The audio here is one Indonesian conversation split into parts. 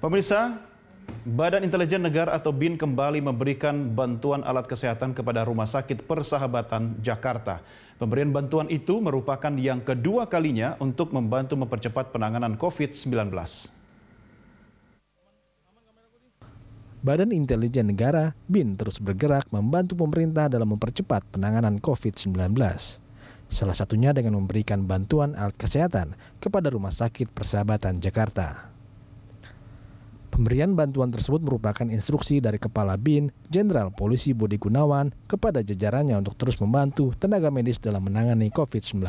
Pemirsa, Badan Intelijen Negara atau BIN kembali memberikan bantuan alat kesehatan kepada Rumah Sakit Persahabatan Jakarta. Pemberian bantuan itu merupakan yang kedua kalinya untuk membantu mempercepat penanganan COVID-19. Badan Intelijen Negara, BIN, terus bergerak membantu pemerintah dalam mempercepat penanganan COVID-19. Salah satunya dengan memberikan bantuan alat kesehatan kepada Rumah Sakit Persahabatan Jakarta. Pemberian bantuan tersebut merupakan instruksi dari Kepala BIN, Jenderal Polisi Budi Gunawan, kepada jajarannya untuk terus membantu tenaga medis dalam menangani COVID-19.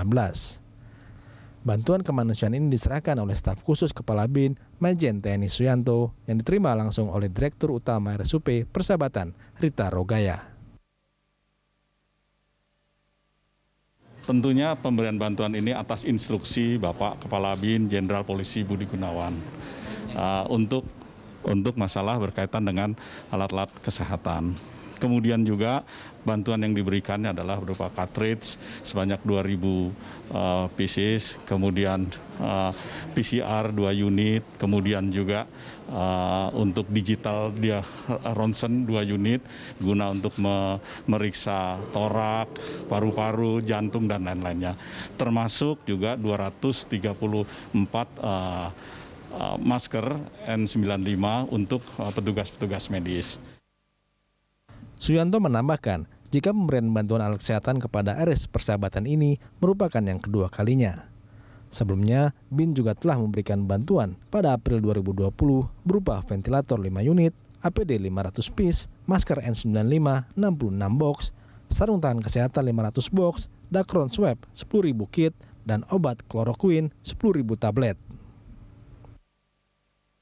Bantuan kemanusiaan ini diserahkan oleh staf khusus Kepala BIN, Majen TNI Suyanto, yang diterima langsung oleh Direktur Utama RSUP Persahabatan, Rita Rogaya. Tentunya pemberian bantuan ini atas instruksi Bapak Kepala BIN Jenderal Polisi Budi Gunawan uh, untuk untuk masalah berkaitan dengan alat-alat kesehatan. Kemudian juga bantuan yang diberikannya adalah berupa cartridge sebanyak 2.000 uh, eh, pieces, kemudian uh, eh, PCR 2 unit, kemudian juga uh, untuk digital dia ronsen 2 unit guna untuk me meriksa torak, paru-paru, jantung dan lain-lainnya. Termasuk juga 234 uh, Eh, masker N95 untuk eh, petugas-petugas medis. Suyanto menambahkan, jika pemberian bantuan alat kesehatan kepada RS Persahabatan ini merupakan yang kedua kalinya. Sebelumnya, BIN juga telah memberikan bantuan pada April 2020 berupa ventilator 5 unit, APD 500 piece, masker N95 66 box, sarung tangan kesehatan 500 box, dakron swab 10.000 kit, dan obat kloroquin 10.000 tablet.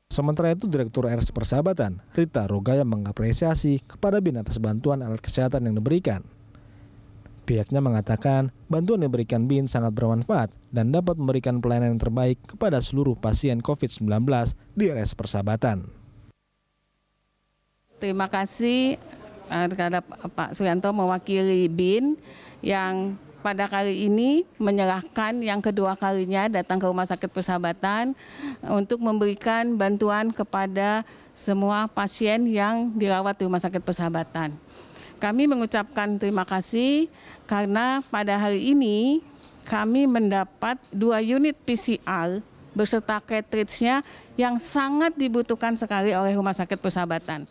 Sementara itu, Direktur RS Persahabatan, Rita Rogaya mengapresiasi kepada Bin atas bantuan alat kesehatan yang diberikan. Pihaknya mengatakan bantuan yang diberikan BIN sangat bermanfaat dan dapat memberikan pelayanan yang terbaik kepada seluruh pasien COVID-19 di RS Persahabatan. Terima kasih eh, terhadap Pak Suyanto mewakili BIN yang pada kali ini menyerahkan yang kedua kalinya datang ke Rumah Sakit Persahabatan untuk memberikan bantuan kepada semua pasien yang dirawat di Rumah Sakit Persahabatan. Kami mengucapkan terima kasih karena pada hari ini kami mendapat dua unit PCR beserta cartridge-nya yang sangat dibutuhkan sekali oleh Rumah Sakit Persahabatan.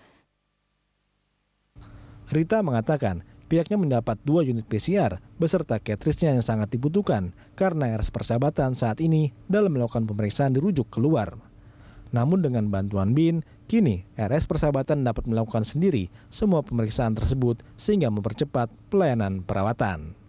Rita mengatakan pihaknya mendapat dua unit PCR beserta catrisnya yang sangat dibutuhkan karena RS Persahabatan saat ini dalam melakukan pemeriksaan dirujuk keluar. Namun dengan bantuan BIN, kini RS Persahabatan dapat melakukan sendiri semua pemeriksaan tersebut sehingga mempercepat pelayanan perawatan.